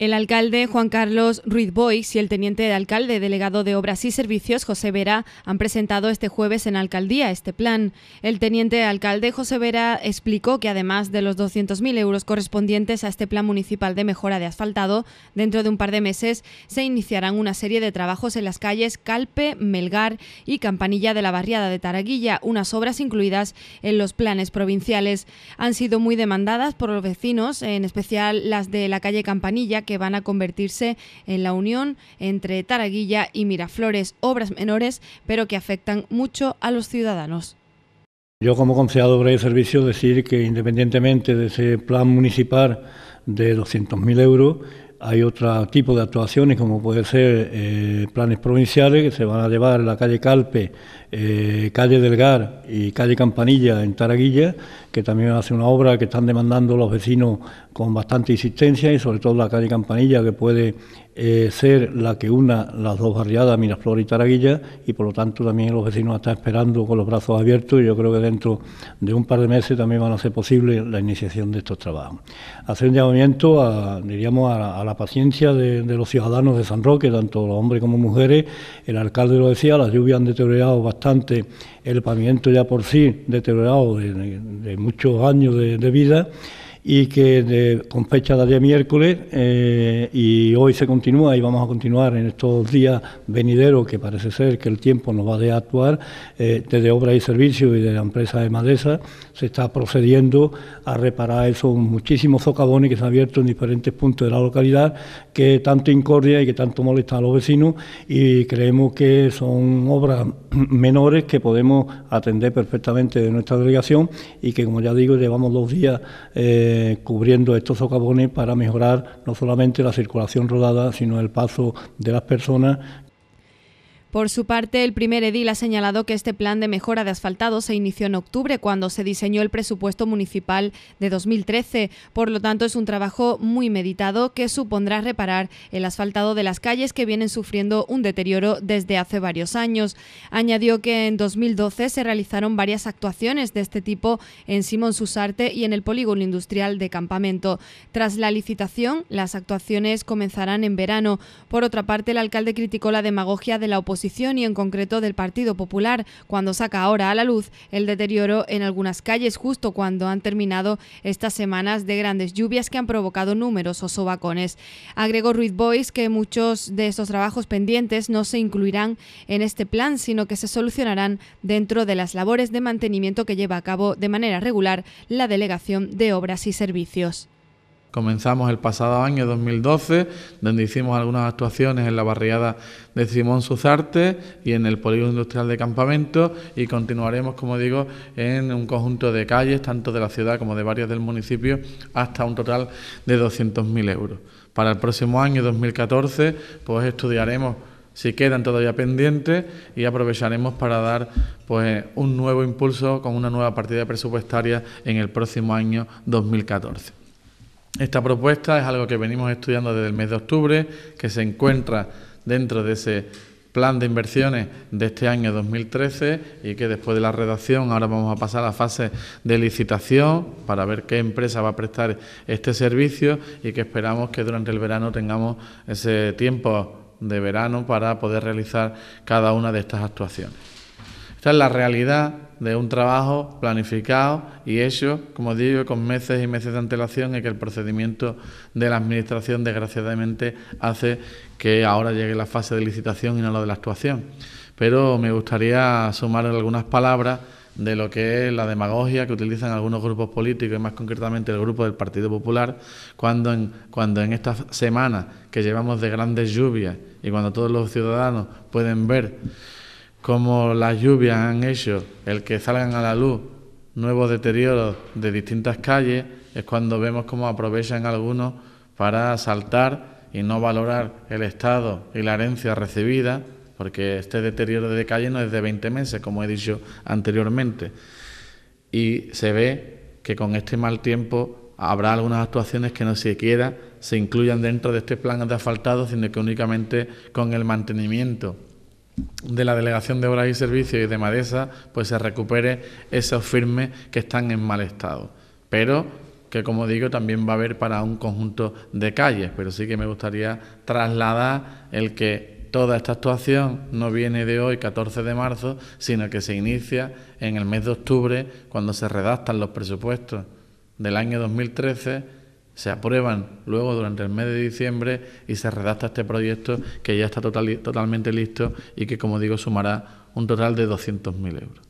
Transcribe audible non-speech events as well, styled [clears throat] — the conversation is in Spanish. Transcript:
El alcalde Juan Carlos Ruiz Boix y el teniente de alcalde delegado de Obras y Servicios, José Vera, han presentado este jueves en Alcaldía este plan. El teniente de alcalde, José Vera, explicó que además de los 200.000 euros correspondientes a este plan municipal de mejora de asfaltado, dentro de un par de meses se iniciarán una serie de trabajos en las calles Calpe, Melgar y Campanilla de la Barriada de Taraguilla, unas obras incluidas en los planes provinciales. Han sido muy demandadas por los vecinos, en especial las de la calle Campanilla, que van a convertirse en la unión entre Taraguilla y Miraflores, obras menores, pero que afectan mucho a los ciudadanos. Yo como concejal de Obras y Servicios decir que independientemente de ese plan municipal de 200.000 euros, hay otro tipo de actuaciones como puede ser eh, planes provinciales que se van a llevar en la calle Calpe, eh, calle Delgar y calle Campanilla en Taraguilla, que también hace una obra que están demandando los vecinos con bastante insistencia y sobre todo la calle Campanilla que puede eh, ser la que una las dos barriadas, Miraflor y Taraguilla, y por lo tanto también los vecinos están esperando con los brazos abiertos y yo creo que dentro de un par de meses también van a ser posible la iniciación de estos trabajos. Hacer un llamamiento a, diríamos, a, la paciencia de, los ciudadanos de San Roque, tanto los hombres como mujeres. El alcalde lo decía, las lluvias han deteriorado bastante el pavimento ya por sí, deteriorado de, de muchos años de vida y que con fecha de ayer miércoles eh, y hoy se continúa y vamos a continuar en estos días venideros que parece ser que el tiempo nos va a de actuar eh, desde Obras y Servicios y de la empresa de Madesa se está procediendo a reparar esos muchísimos socavones que se han abierto en diferentes puntos de la localidad que tanto incordia y que tanto molesta a los vecinos y creemos que son obras [clears throat] menores que podemos atender perfectamente de nuestra delegación y que como ya digo llevamos dos días eh, cubriendo estos socavones para mejorar no solamente la circulación rodada, sino el paso de las personas por su parte, el primer edil ha señalado que este plan de mejora de asfaltado se inició en octubre, cuando se diseñó el presupuesto municipal de 2013. Por lo tanto, es un trabajo muy meditado que supondrá reparar el asfaltado de las calles que vienen sufriendo un deterioro desde hace varios años. Añadió que en 2012 se realizaron varias actuaciones de este tipo en Simón Susarte y en el polígono industrial de Campamento. Tras la licitación, las actuaciones comenzarán en verano. Por otra parte, el alcalde criticó la demagogia de la oposición y en concreto del Partido Popular, cuando saca ahora a la luz el deterioro en algunas calles justo cuando han terminado estas semanas de grandes lluvias que han provocado numerosos sobacones. Agregó Ruiz boys que muchos de esos trabajos pendientes no se incluirán en este plan, sino que se solucionarán dentro de las labores de mantenimiento que lleva a cabo de manera regular la Delegación de Obras y Servicios. Comenzamos el pasado año 2012, donde hicimos algunas actuaciones en la barriada de Simón Suzarte y en el polígono industrial de Campamento y continuaremos, como digo, en un conjunto de calles, tanto de la ciudad como de varias del municipio, hasta un total de 200.000 euros. Para el próximo año 2014, pues estudiaremos si quedan todavía pendientes y aprovecharemos para dar pues un nuevo impulso con una nueva partida presupuestaria en el próximo año 2014. Esta propuesta es algo que venimos estudiando desde el mes de octubre, que se encuentra dentro de ese plan de inversiones de este año 2013 y que después de la redacción ahora vamos a pasar a la fase de licitación para ver qué empresa va a prestar este servicio y que esperamos que durante el verano tengamos ese tiempo de verano para poder realizar cada una de estas actuaciones. Esta es la realidad de un trabajo planificado y hecho, como digo, con meses y meses de antelación en que el procedimiento de la Administración, desgraciadamente, hace que ahora llegue la fase de licitación y no la de la actuación. Pero me gustaría sumar algunas palabras de lo que es la demagogia que utilizan algunos grupos políticos y más concretamente el grupo del Partido Popular cuando en, cuando en estas semanas que llevamos de grandes lluvias y cuando todos los ciudadanos pueden ver como las lluvias han hecho el que salgan a la luz nuevos deterioros de distintas calles, es cuando vemos cómo aprovechan algunos para saltar y no valorar el Estado y la herencia recibida, porque este deterioro de calle no es de 20 meses, como he dicho anteriormente. Y se ve que con este mal tiempo habrá algunas actuaciones que no siquiera se incluyan dentro de este plan de asfaltado, sino que únicamente con el mantenimiento de la Delegación de Obras y Servicios y de Madesa, pues se recupere esos firmes que están en mal estado. Pero que como digo también va a haber para un conjunto de calles, pero sí que me gustaría trasladar el que toda esta actuación no viene de hoy, 14 de marzo, sino que se inicia en el mes de octubre, cuando se redactan los presupuestos del año 2013 se aprueban luego durante el mes de diciembre y se redacta este proyecto que ya está total, totalmente listo y que, como digo, sumará un total de 200.000 euros.